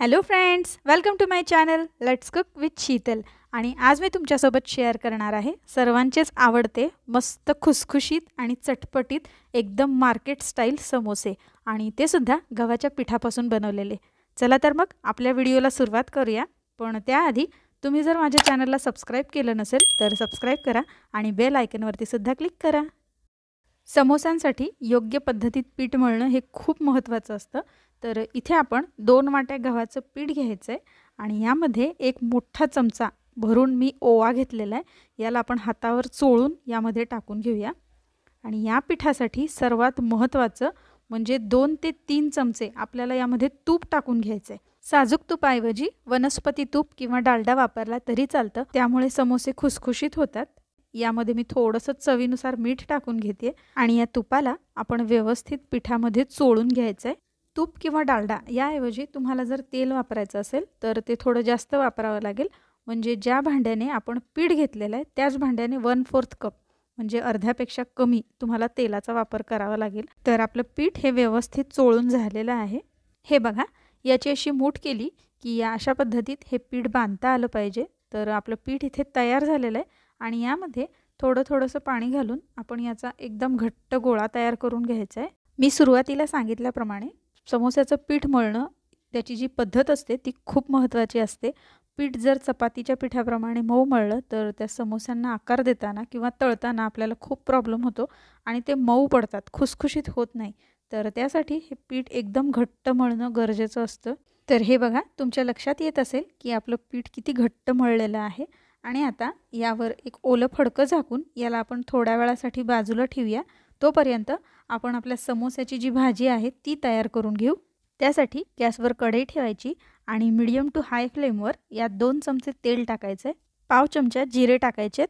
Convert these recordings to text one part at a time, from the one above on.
hello friends welcome to my channel let's cook with Sheetal आणि आज मी तुमच्यासोबत शेअर करणार आहे सर्वांचेच आवडते मस्त खुसखुशीत आणि चटपटीत एकदम मार्केट स्टाईल समोसे आणि ते सुद्धा गव्हाच्या पिठापासून बनवलेले चला तर मग आपल्या व्हिडिओला सुरुवात करूया पण त्याआधी तुम्ही जर माझ्या चॅनलला सबस्क्राईब केलं नसेल तर सबस्क्राईब करा आणि बेल आयकनवरतीसुद्धा सुद्धा क्लिक करा समोसांसाठी योग्य पद्धतीत पीठ मळणं हे खूप महत्त्वाचं असतं तर इथे आपण दोन वाट्या गव्हाचं पीठ घ्यायचं आहे आणि यामध्ये एक मोठा चमचा भरून मी ओवा घेतलेला आहे याला आपण हातावर चोळून यामध्ये टाकून घेऊया आणि या पिठासाठी सर्वात महत्त्वाचं म्हणजे दोन ते तीन चमचे आपल्याला यामध्ये तूप टाकून घ्यायचं आहे साजूक तुपाऐवजी वनस्पती तूप किंवा डालडा वापरला तरी चालतं त्यामुळे समोसे खुसखुशीत होतात यामध्ये मी थोडंसं चवीनुसार मीठ टाकून घेते आणि या तुपाला आपण व्यवस्थित पिठामध्ये चोळून घ्यायचं आहे तूप किंवा डालडा याऐवजी तुम्हाला जर तेल वापरायचं असेल तर ते थोडं जास्त वापरावं लागेल म्हणजे ज्या भांड्याने आपण पीठ घेतलेलं आहे त्याच भांड्याने वन फोर्थ कप म्हणजे अर्ध्यापेक्षा कमी तुम्हाला तेलाचा वापर करावा लागेल तर आपलं पीठ हे व्यवस्थित चोळून झालेलं आहे हे बघा याची अशी मूठ केली की या अशा पद्धतीत हे पीठ बांधता आलं पाहिजे तर आपलं पीठ इथे तयार झालेलं आहे आणि यामध्ये थोडं थोडंसं पाणी घालून आपण याचा एकदम घट्ट गोळा तयार करून घ्यायचा आहे मी सुरुवातीला सांगितल्याप्रमाणे समोस्याचं पीठ मळणं त्याची जी पद्धत असते ती खूप महत्त्वाची असते पीठ जर चपातीच्या पिठाप्रमाणे मऊ मळलं तर त्या समोस्यांना आकार देताना किंवा तळताना आपल्याला खूप प्रॉब्लेम होतो आणि ते मऊ पडतात खुसखुशीत होत नाही तर त्यासाठी हे पीठ एकदम घट्ट मळणं गरजेचं असतं तर हे बघा तुमच्या लक्षात येत असेल की आपलं पीठ किती घट्ट मळलेलं आहे आणि आता यावर एक ओलं फडकं झाकून याला आपण थोड्या वेळासाठी बाजूला ठेवूया तोपर्यंत आपण आपल्या समोस्याची जी भाजी आहे ती तयार करून घेऊ त्यासाठी गॅसवर कढई ठेवायची आणि मिडियम टू हाय फ्लेमवर यात दोन चमचे तेल टाकायचे पाव चमचा जिरे आहेत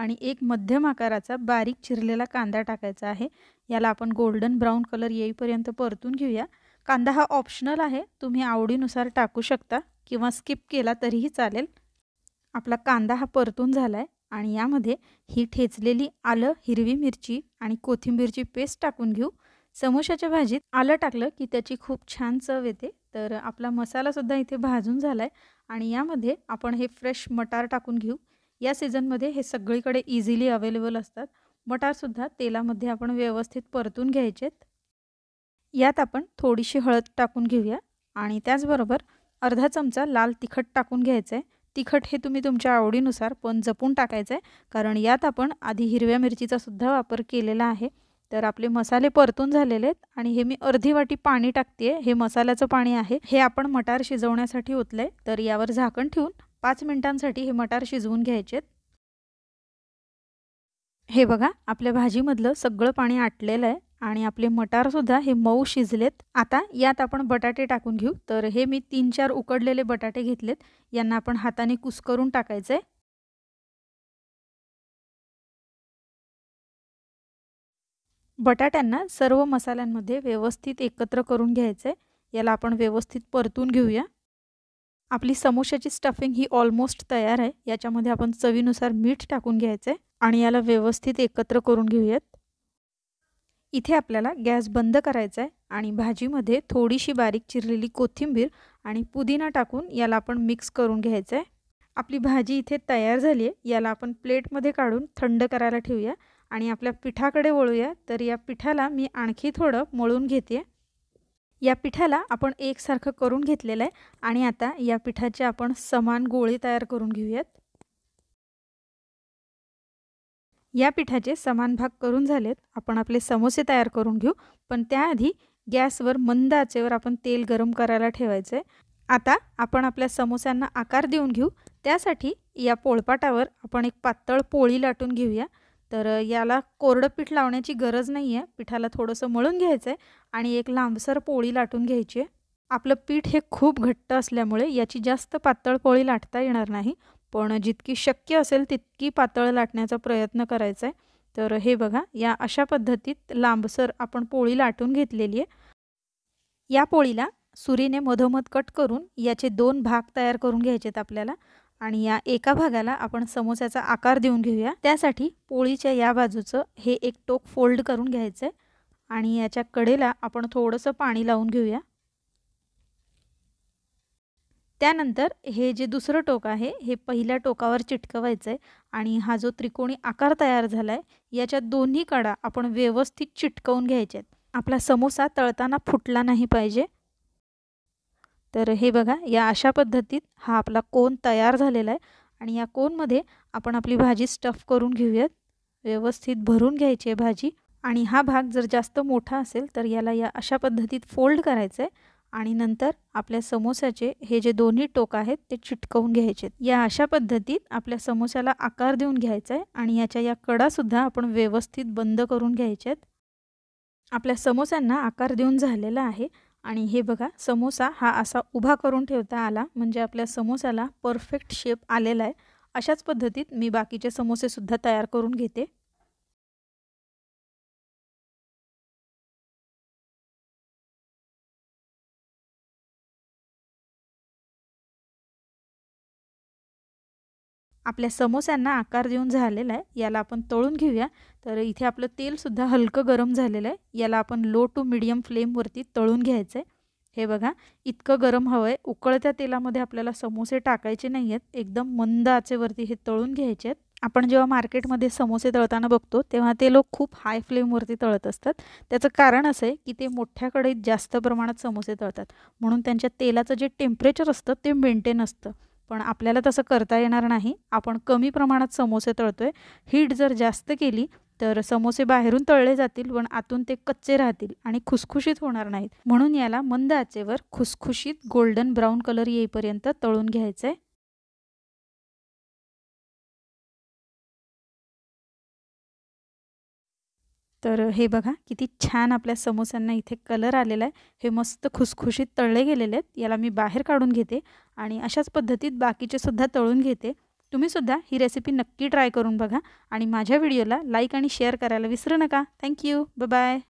आणि एक मध्यम आकाराचा बारीक चिरलेला कांदा टाकायचा आहे याला आपण गोल्डन ब्राऊन कलर येईपर्यंत परतून घेऊया कांदा हा ऑप्शनल आहे तुम्ही आवडीनुसार टाकू शकता किंवा स्किप केला तरीही चालेल आपला कांदा हा परतून झाला आहे आणि यामध्ये ही ठेचलेली आलं हिरवी मिरची आणि कोथिंबीरची पेस्ट टाकून घेऊ समोशाच्या भाजीत आलं टाकलं की त्याची खूप छान चव येते तर आपला मसालासुद्धा इथे भाजून झाला आहे आणि यामध्ये आपण हे फ्रेश मटार टाकून घेऊ या सीझनमध्ये हे सगळीकडे इझिली अवेलेबल असतात मटारसुद्धा तेलामध्ये आपण व्यवस्थित परतून घ्यायचेत यात आपण थोडीशी हळद टाकून घेऊया आणि त्याचबरोबर अर्धा चमचा लाल तिखट टाकून घ्यायचं आहे तिखट हे तुम्ही तुमच्या आवडीनुसार पण जपून टाकायचं आहे कारण यात आपण आधी हिरव्या मिरचीचा सुद्धा वापर केलेला आहे तर आपले मसाले परतून झालेले आहेत आणि हे मी अर्धी वाटी पाणी टाकते हे मसाल्याचं पाणी आहे हे आपण मटार शिजवण्यासाठी आहे तर यावर झाकण ठेवून पाच मिनिटांसाठी हे मटार शिजवून घ्यायचे हे बघा आपल्या भाजीमधलं सगळं पाणी आटलेलं आहे आणि आपले मटारसुद्धा हे मऊ शिजलेत आता यात आपण बटाटे टाकून घेऊ तर हे मी तीन चार उकडलेले बटाटे घेतलेत यांना आपण हाताने कुस्करून टाकायचं आहे बटाट्यांना सर्व मसाल्यांमध्ये व्यवस्थित एकत्र करून घ्यायचं याला आपण व्यवस्थित परतून घेऊया आपली समोशाची स्टफिंग ही ऑलमोस्ट तयार आहे याच्यामध्ये आपण चवीनुसार मीठ टाकून घ्यायचं आणि याला व्यवस्थित एकत्र करून घेऊयात इथे आपल्याला गॅस बंद करायचा आहे आणि भाजीमध्ये थोडीशी बारीक चिरलेली कोथिंबीर आणि पुदिना टाकून याला आपण मिक्स करून घ्यायचं आहे आपली भाजी इथे तयार झाली आहे याला आपण प्लेटमध्ये काढून थंड करायला ठेवूया आणि आपल्या पिठाकडे वळूया तर या पिठाला मी आणखी थोडं मळून घेते या पिठाला आपण एकसारखं करून घेतलेलं आहे आणि आता या पिठाचे आपण समान गोळे तयार करून घेऊयात या पिठाचे समान भाग करून झालेत आपण आपले समोसे तयार करून घेऊ पण त्याआधी गॅसवर मंद आचेवर आपण तेल गरम करायला ठेवायचं आहे आता आपण आपल्या समोस्यांना आकार देऊन घेऊ त्यासाठी या पोळपाटावर आपण एक पातळ पोळी लाटून घेऊया तर याला कोरडं पीठ लावण्याची गरज नाही आहे पिठाला थोडंसं मळून घ्यायचं आहे आणि एक लांबसर पोळी लाटून घ्यायची आहे आपलं पीठ हे खूप घट्ट असल्यामुळे याची जास्त पातळ पोळी लाटता येणार नाही पण जितकी शक्य असेल तितकी पातळ लाटण्याचा प्रयत्न करायचा आहे तर हे बघा या अशा पद्धतीत लांबसर आपण पोळी लाटून घेतलेली आहे या पोळीला सुरीने मधोमध कट करून याचे दोन भाग तयार करून घ्यायचे आहेत आपल्याला आणि या एका भागाला आपण समोस्याचा आकार देऊन घेऊया त्यासाठी पोळीच्या या बाजूचं हे एक टोक फोल्ड करून घ्यायचं आहे आणि याच्या कडेला आपण थोडंसं पाणी लावून घेऊया त्यानंतर हे जे दुसरं टोक आहे हे पहिल्या टोकावर चिटकवायचं आहे आणि हा जो त्रिकोणी आकार तयार झाला आहे याच्या दोन्ही कडा आपण व्यवस्थित चिटकवून घ्यायचे आहेत आपला समोसा तळताना फुटला नाही पाहिजे तर हे बघा या अशा पद्धतीत हा आपला कोन तयार झालेला आहे आणि या कोनमध्ये आपण आपली भाजी स्टफ करून घेऊयात व्यवस्थित भरून घ्यायची आहे भाजी आणि हा भाग जर जास्त मोठा असेल तर याला या अशा पद्धतीत फोल्ड करायचा आहे आणि नंतर आपल्या समोसाचे हे जे दोन्ही टोक आहेत ते चिटकवून घ्यायचे या अशा पद्धतीत आपल्या समोसाला आकार देऊन घ्यायचा आहे आणि याच्या या कडासुद्धा आपण व्यवस्थित बंद करून घ्यायचे आहेत आपल्या समोस्यांना आकार देऊन झालेला आहे आणि हे बघा समोसा हा असा उभा करून ठेवता आला म्हणजे आपल्या समोसाला परफेक्ट शेप आलेला आहे अशाच पद्धतीत मी बाकीचे समोसेसुद्धा तयार करून घेते आपल्या समोस्यांना आकार देऊन झालेला आहे याला आपण तळून घेऊया तर इथे आपलं तेलसुद्धा हलकं गरम झालेलं आहे याला आपण लो टू मिडियम फ्लेमवरती तळून घ्यायचं आहे हे बघा इतकं गरम हवं आहे उकळत्या तेलामध्ये आपल्याला समोसे टाकायचे नाही आहेत एकदम मंद आचेवरती हे तळून घ्यायचे आहेत आपण जेव्हा मार्केटमध्ये समोसे तळताना बघतो तेव्हा ते लोक खूप हाय फ्लेमवरती तळत असतात त्याचं कारण असं आहे की ते मोठ्या जास्त प्रमाणात समोसे तळतात म्हणून त्यांच्या तेलाचं जे टेम्परेचर असतं ते मेंटेन असतं पण आपल्याला तसं करता येणार नाही आपण कमी प्रमाणात समोसे तळतो आहे हीट जर जास्त केली तर समोसे बाहेरून तळले जातील पण आतून ते कच्चे राहतील आणि खुसखुशीत होणार नाहीत म्हणून याला मंद आचेवर खुसखुशीत गोल्डन ब्राऊन कलर येईपर्यंत तळून घ्यायचं तर हे बघा किती छान आपल्या समोस्यांना इथे कलर आलेला आहे हे मस्त खुसखुशीत तळले गेलेले आहेत याला मी बाहेर काढून घेते आणि अशाच पद्धतीत बाकीचे सुद्धा तळून घेते तुम्हीसुद्धा ही रेसिपी नक्की ट्राय करून बघा आणि माझ्या व्हिडिओला लाईक आणि शेअर करायला विसरू नका थँक्यू बाय